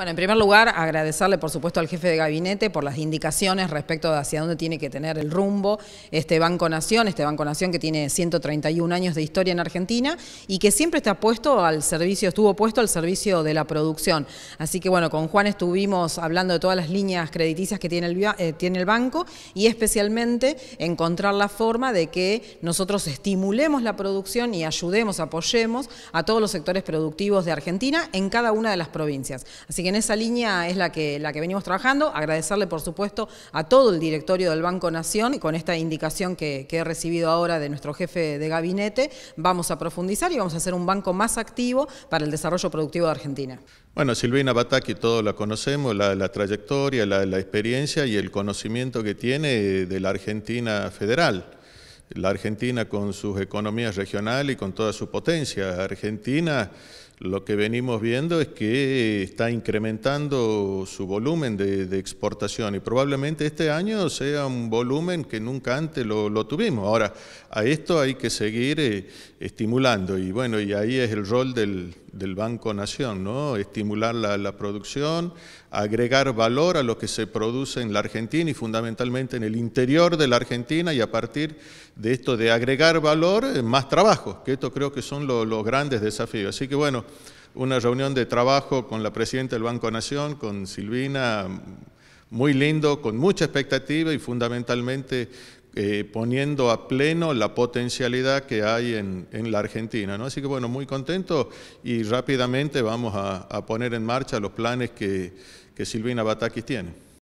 Bueno, en primer lugar, agradecerle, por supuesto, al jefe de gabinete por las indicaciones respecto de hacia dónde tiene que tener el rumbo este Banco Nación, este Banco Nación que tiene 131 años de historia en Argentina y que siempre está puesto al servicio, estuvo puesto al servicio de la producción. Así que, bueno, con Juan estuvimos hablando de todas las líneas crediticias que tiene el, eh, tiene el banco y especialmente encontrar la forma de que nosotros estimulemos la producción y ayudemos, apoyemos a todos los sectores productivos de Argentina en cada una de las provincias. Así que en esa línea es la que, la que venimos trabajando. Agradecerle, por supuesto, a todo el directorio del Banco Nación y con esta indicación que, he recibido ahora de nuestro jefe de gabinete. Vamos a profundizar y vamos a hacer un banco más activo para el desarrollo productivo de Argentina. Bueno, Silvina Bataki, todos la conocemos, la, trayectoria, la experiencia y el conocimiento que tiene de la Argentina federal la Argentina con sus economías regionales y con toda su potencia. Argentina lo que venimos viendo es que está incrementando su volumen de, exportación y probablemente este año sea un volumen que nunca antes lo, tuvimos. Ahora, a esto hay que seguir eh, estimulando y bueno, y ahí es el rol del, del Banco Nación, ¿no? estimular la, producción, agregar valor a lo que se produce en la Argentina y fundamentalmente en el interior de la Argentina y a partir de esto de agregar valor, eh, más trabajo, que esto creo que son los grandes desafíos. Así que bueno, una reunión de trabajo con la presidenta del Banco Nación, con Silvina, muy lindo, con mucha expectativa y fundamentalmente eh, poniendo a pleno la potencialidad que hay en, en, la Argentina. ¿no? Así que bueno, muy contento y rápidamente vamos a, poner en marcha los planes que, que Silvina Batakis tiene.